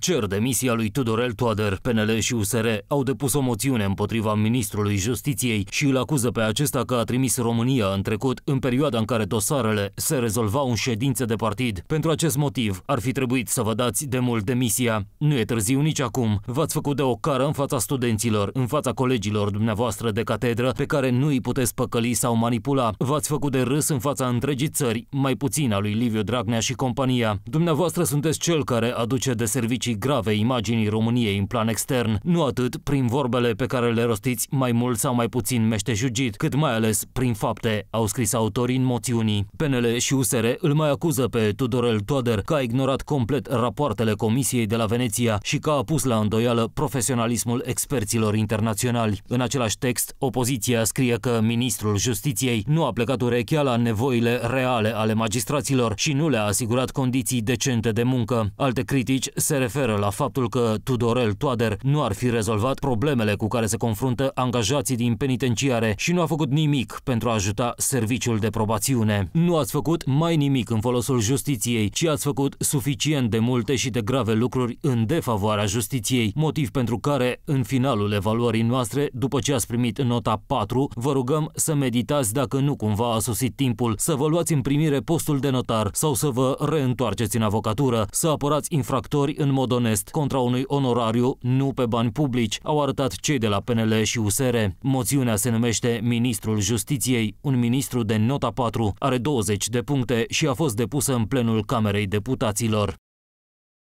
Cer demisia lui Tudorel Toader, PNL și USR au depus o moțiune împotriva ministrului justiției și îl acuză pe acesta că a trimis România în trecut în perioada în care dosarele se rezolvau în ședințe de partid. Pentru acest motiv ar fi trebuit să vă dați de mult demisia. Nu e târziu nici acum. V-ați făcut de o cară în fața studenților, în fața colegilor dumneavoastră de catedră pe care nu îi puteți păcăli sau manipula. V-ați făcut de râs în fața întregii țări, mai puțin a lui Liviu Dragnea și compania. Dumneavoastră sunteți cel care aduce de servicii și grave imaginii României în plan extern, nu atât prin vorbele pe care le rostiți mai mult sau mai puțin meșteșugit, cât mai ales prin fapte, au scris autorii în moțiunii. PNL și USR îl mai acuză pe Tudorel Toader că a ignorat complet rapoartele Comisiei de la Veneția și că a pus la îndoială profesionalismul experților internaționali. În același text, opoziția scrie că ministrul justiției nu a plecat urechea la nevoile reale ale magistraților și nu le-a asigurat condiții decente de muncă. Alte critici se referă referă la faptul că Tudorel Toader nu ar fi rezolvat problemele cu care se confruntă angajații din penitenciare și nu a făcut nimic pentru a ajuta serviciul de probațiune. Nu ați făcut mai nimic în folosul justiției, ci ați făcut suficient de multe și de grave lucruri în defavoarea justiției, motiv pentru care, în finalul evaluării noastre, după ce ați primit nota 4, vă rugăm să meditați dacă nu cumva a sosit timpul să vă luați în primire postul de notar sau să vă reîntoarceți în avocatură, să apărați infractori în mod mod onest, contra unui onorariu, nu pe bani publici, au arătat cei de la PNL și USR. Moțiunea se numește Ministrul Justiției. Un ministru de nota 4 are 20 de puncte și a fost depusă în plenul Camerei Deputaților.